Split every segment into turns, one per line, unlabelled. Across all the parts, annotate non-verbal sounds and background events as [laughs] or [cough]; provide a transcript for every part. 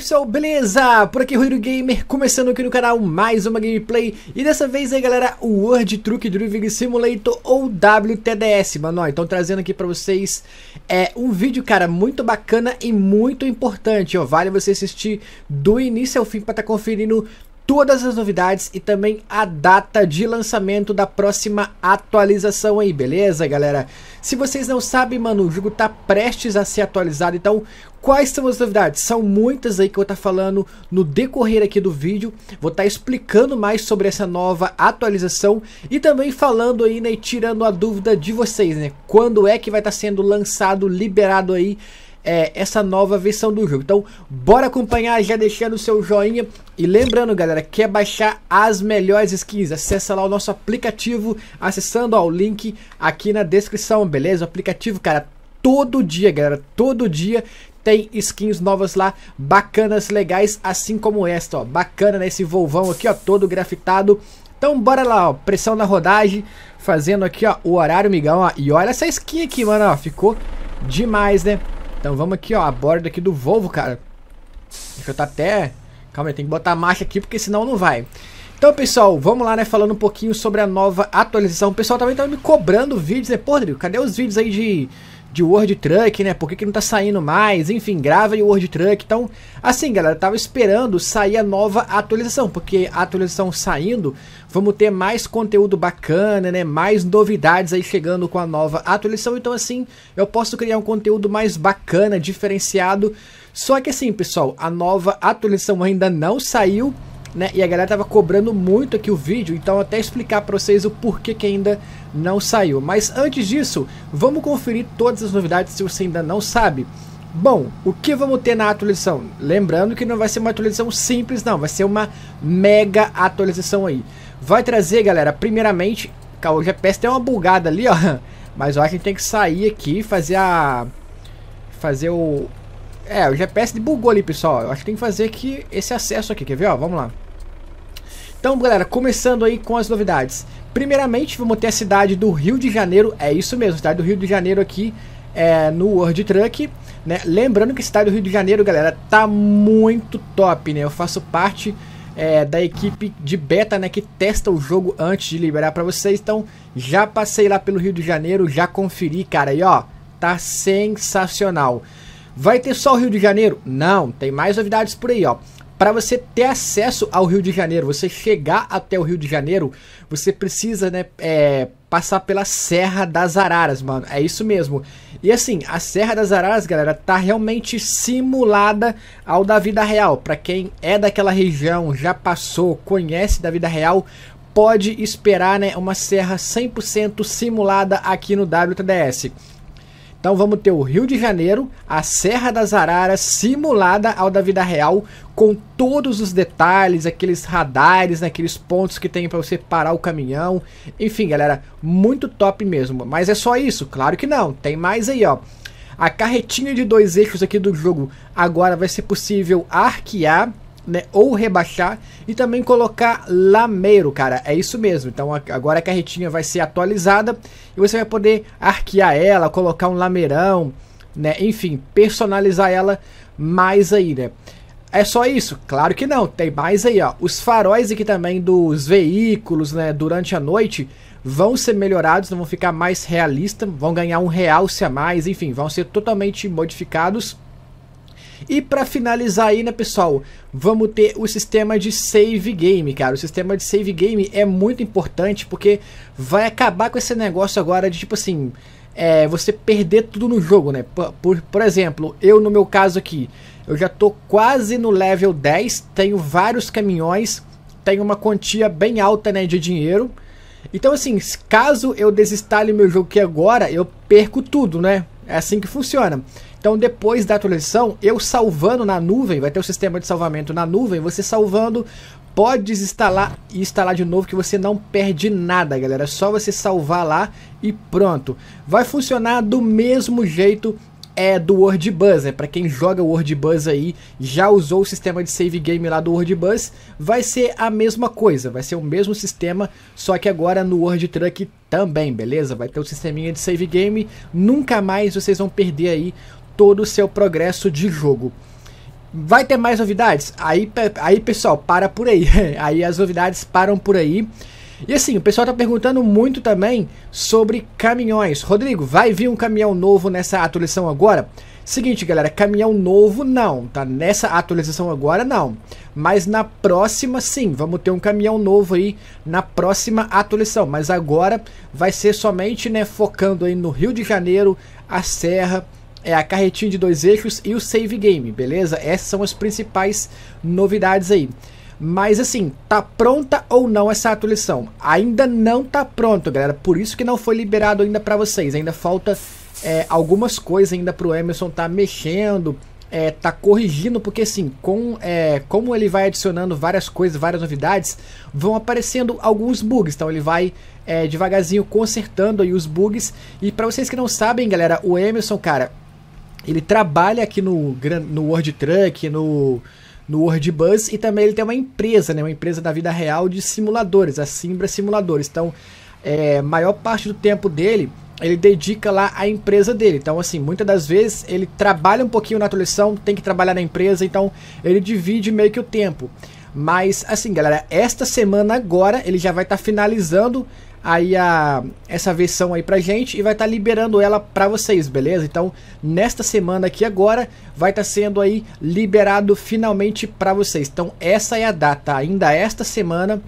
pessoal, beleza? Por aqui Ruiro Gamer, começando aqui no canal mais uma gameplay E dessa vez aí galera, o World Truck Driving Simulator ou WTDS, mano ó, Então trazendo aqui pra vocês é, um vídeo, cara, muito bacana e muito importante ó, Vale você assistir do início ao fim pra estar tá conferindo todas as novidades e também a data de lançamento da próxima atualização aí, beleza, galera? Se vocês não sabem, mano, o jogo está prestes a ser atualizado, então Quais são as novidades? São muitas aí que eu vou estar tá falando no decorrer aqui do vídeo. Vou estar tá explicando mais sobre essa nova atualização e também falando aí, né, tirando a dúvida de vocês, né? Quando é que vai estar tá sendo lançado, liberado aí é, essa nova versão do jogo. Então, bora acompanhar já deixando o seu joinha. E lembrando, galera, quer baixar as melhores skins? Acessa lá o nosso aplicativo, acessando ó, o link aqui na descrição, beleza? O aplicativo, cara, todo dia, galera, todo dia tem skins novas lá, bacanas, legais, assim como esta, ó, bacana, né, volvão aqui, ó, todo grafitado. Então bora lá, ó, pressão na rodagem, fazendo aqui, ó, o horário, migão, ó, e olha essa skin aqui, mano, ó, ficou demais, né? Então vamos aqui, ó, a borda aqui do Volvo, cara. Deixa eu tá até... Calma aí, tem que botar a marcha aqui, porque senão não vai. Então, pessoal, vamos lá, né, falando um pouquinho sobre a nova atualização. O pessoal também tava tá me cobrando vídeos, né? Pô, Rodrigo, cadê os vídeos aí de de World Truck, né? Por que, que não tá saindo mais? Enfim, grava o World Truck. Então, assim, galera, tava esperando sair a nova atualização, porque a atualização saindo, vamos ter mais conteúdo bacana, né? Mais novidades aí chegando com a nova atualização. Então, assim, eu posso criar um conteúdo mais bacana, diferenciado. Só que assim, pessoal, a nova atualização ainda não saiu, né? E a galera tava cobrando muito aqui o vídeo, então até explicar para vocês o porquê que ainda não saiu. Mas antes disso, vamos conferir todas as novidades se você ainda não sabe. Bom, o que vamos ter na atualização? Lembrando que não vai ser uma atualização simples não, vai ser uma mega atualização aí. Vai trazer, galera, primeiramente, o GPS tem uma bugada ali, ó. [laughs] Mas eu acho que a gente tem que sair aqui e fazer a... Fazer o... É, o GPS bugou ali, pessoal. Eu acho que tem que fazer aqui esse acesso aqui, quer ver, ó? Vamos lá. Então, galera, começando aí com as novidades. Primeiramente, vamos ter a cidade do Rio de Janeiro, é isso mesmo, cidade do Rio de Janeiro aqui é, no World Truck. Né? Lembrando que a cidade do Rio de Janeiro, galera, tá muito top, né? Eu faço parte é, da equipe de beta, né, que testa o jogo antes de liberar para vocês. Então, já passei lá pelo Rio de Janeiro, já conferi, cara, e ó, tá sensacional. Vai ter só o Rio de Janeiro? Não, tem mais novidades por aí, ó. Para você ter acesso ao Rio de Janeiro, você chegar até o Rio de Janeiro, você precisa, né, é, passar pela Serra das Araras, mano. É isso mesmo. E assim, a Serra das Araras, galera, tá realmente simulada ao da vida real. Para quem é daquela região, já passou, conhece da vida real, pode esperar, né, uma serra 100% simulada aqui no WTDS. Então vamos ter o Rio de Janeiro, a Serra das Araras simulada ao da vida real, com todos os detalhes, aqueles radares, né, aqueles pontos que tem para você parar o caminhão. Enfim, galera, muito top mesmo. Mas é só isso? Claro que não. Tem mais aí, ó. A carretinha de dois eixos aqui do jogo agora vai ser possível arquear né, ou rebaixar e também colocar lameiro, cara. É isso mesmo. Então agora a carretinha vai ser atualizada e você vai poder arquear ela, colocar um lameirão, né? Enfim, personalizar ela mais aí, né? É só isso? Claro que não. Tem mais aí, ó. Os faróis aqui também dos veículos, né, durante a noite vão ser melhorados, vão ficar mais realistas, vão ganhar um realce a mais, enfim, vão ser totalmente modificados. E para finalizar aí, né, pessoal, vamos ter o sistema de save game, cara. O sistema de save game é muito importante porque vai acabar com esse negócio agora de tipo assim, é, você perder tudo no jogo, né? Por, por, por exemplo, eu no meu caso aqui, eu já tô quase no level 10, tenho vários caminhões, tenho uma quantia bem alta, né, de dinheiro. Então, assim, caso eu desinstale meu jogo aqui agora, eu perco tudo, né? É assim que funciona. Então, depois da atualização, eu salvando na nuvem, vai ter o um sistema de salvamento na nuvem, você salvando pode desinstalar e instalar de novo que você não perde nada, galera. É só você salvar lá e pronto. Vai funcionar do mesmo jeito é do Word Buzz, né? Para quem joga o Word Buzz aí, já usou o sistema de save game lá do Word Buzz, vai ser a mesma coisa, vai ser o mesmo sistema, só que agora no Word Truck também, beleza? Vai ter o um sisteminha de save game, nunca mais vocês vão perder aí todo o seu progresso de jogo. Vai ter mais novidades? Aí, aí pessoal, para por aí. [laughs] aí as novidades param por aí. E assim, o pessoal está perguntando muito também sobre caminhões. Rodrigo, vai vir um caminhão novo nessa atualização agora? Seguinte, galera, caminhão novo não, tá? Nessa atualização agora não. Mas na próxima sim, vamos ter um caminhão novo aí na próxima atualização. Mas agora vai ser somente, né, focando aí no Rio de Janeiro, a Serra é a carretinha de dois eixos e o save game, beleza? Essas são as principais novidades aí. Mas assim, tá pronta ou não essa atualização? Ainda não tá pronto, galera. Por isso que não foi liberado ainda para vocês. Ainda falta é, algumas coisas ainda pro Emerson tá mexendo, é, tá corrigindo, porque assim, com, é, como ele vai adicionando várias coisas, várias novidades, vão aparecendo alguns bugs. Então ele vai é, devagarzinho consertando aí os bugs. E para vocês que não sabem, galera, o Emerson, cara, ele trabalha aqui no, no World Truck, no, no World Bus e também ele tem uma empresa, né, uma empresa da vida real de simuladores, a Simbra Simuladores. Então, é, maior parte do tempo dele ele dedica lá à empresa dele. Então, assim, muitas das vezes ele trabalha um pouquinho na atualização, tem que trabalhar na empresa, então ele divide meio que o tempo. Mas, assim, galera, esta semana agora ele já vai estar tá finalizando aí a, essa versão aí pra gente e vai estar tá liberando ela pra vocês, beleza? Então, nesta semana aqui agora, vai estar tá sendo aí liberado finalmente pra vocês. Então, essa é a data, ainda esta semana,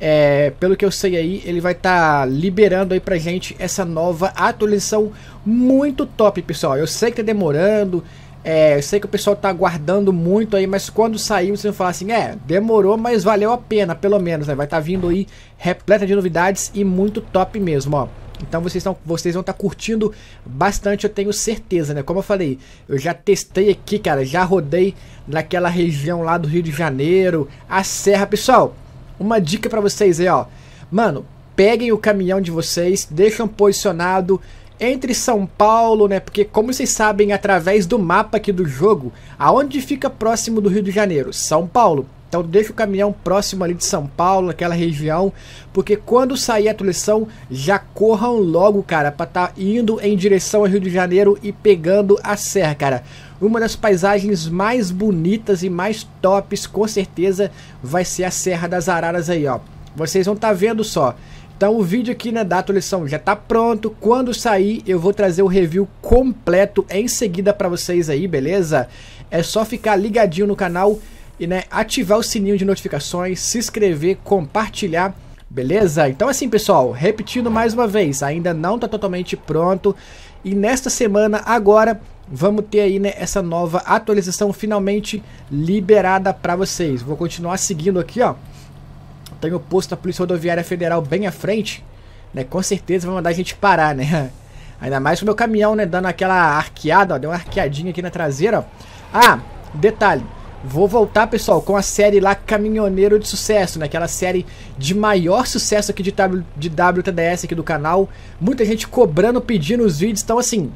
é, pelo que eu sei aí, ele vai estar tá liberando aí pra gente essa nova atualização muito top, pessoal. Eu sei que tá demorando, é, eu sei que o pessoal tá aguardando muito aí, mas quando sair você vai falar assim, é, demorou, mas valeu a pena, pelo menos, né? Vai estar tá vindo aí repleta de novidades e muito top mesmo, ó. Então vocês, tão, vocês vão estar tá curtindo bastante, eu tenho certeza, né? Como eu falei, eu já testei aqui, cara, já rodei naquela região lá do Rio de Janeiro, a Serra. Pessoal, uma dica para vocês aí, ó. Mano, peguem o caminhão de vocês, deixam posicionado entre São Paulo, né? Porque como vocês sabem é através do mapa aqui do jogo, aonde fica próximo do Rio de Janeiro? São Paulo. Então deixa o caminhão próximo ali de São Paulo, aquela região, porque quando sair a atualização, já corram logo, cara, para estar tá indo em direção ao Rio de Janeiro e pegando a serra, cara. Uma das paisagens mais bonitas e mais tops, com certeza, vai ser a Serra das Araras aí, ó. Vocês vão estar tá vendo só. Então o vídeo aqui né da atualização já tá pronto. Quando sair, eu vou trazer o review completo em seguida para vocês aí, beleza? É só ficar ligadinho no canal e né, ativar o sininho de notificações, se inscrever, compartilhar, beleza? Então assim, pessoal, repetindo mais uma vez, ainda não tá totalmente pronto. E nesta semana agora vamos ter aí né, essa nova atualização finalmente liberada para vocês. Vou continuar seguindo aqui, ó tem o posto da Polícia Rodoviária Federal bem à frente, né? Com certeza vai mandar a gente parar, né? [laughs] Ainda mais o meu caminhão, né? Dando aquela arqueada, ó, deu uma arqueadinha aqui na traseira, ó. Ah, detalhe. Vou voltar, pessoal, com a série lá Caminhoneiro de Sucesso, né? Aquela série de maior sucesso aqui de, w, de WTDS aqui do canal. Muita gente cobrando, pedindo os vídeos, então assim...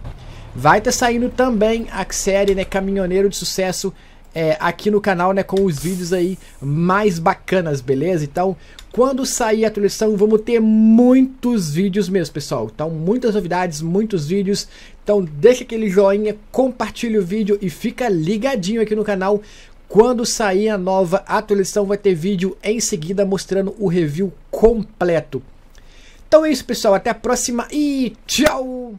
Vai estar tá saindo também a série, né? Caminhoneiro de Sucesso é, aqui no canal, né, com os vídeos aí mais bacanas, beleza? Então, quando sair a atualização, vamos ter muitos vídeos mesmo, pessoal. Então, muitas novidades, muitos vídeos. Então, deixa aquele joinha, compartilha o vídeo e fica ligadinho aqui no canal. Quando sair a nova atualização, vai ter vídeo em seguida mostrando o review completo. Então é isso, pessoal. Até a próxima e tchau!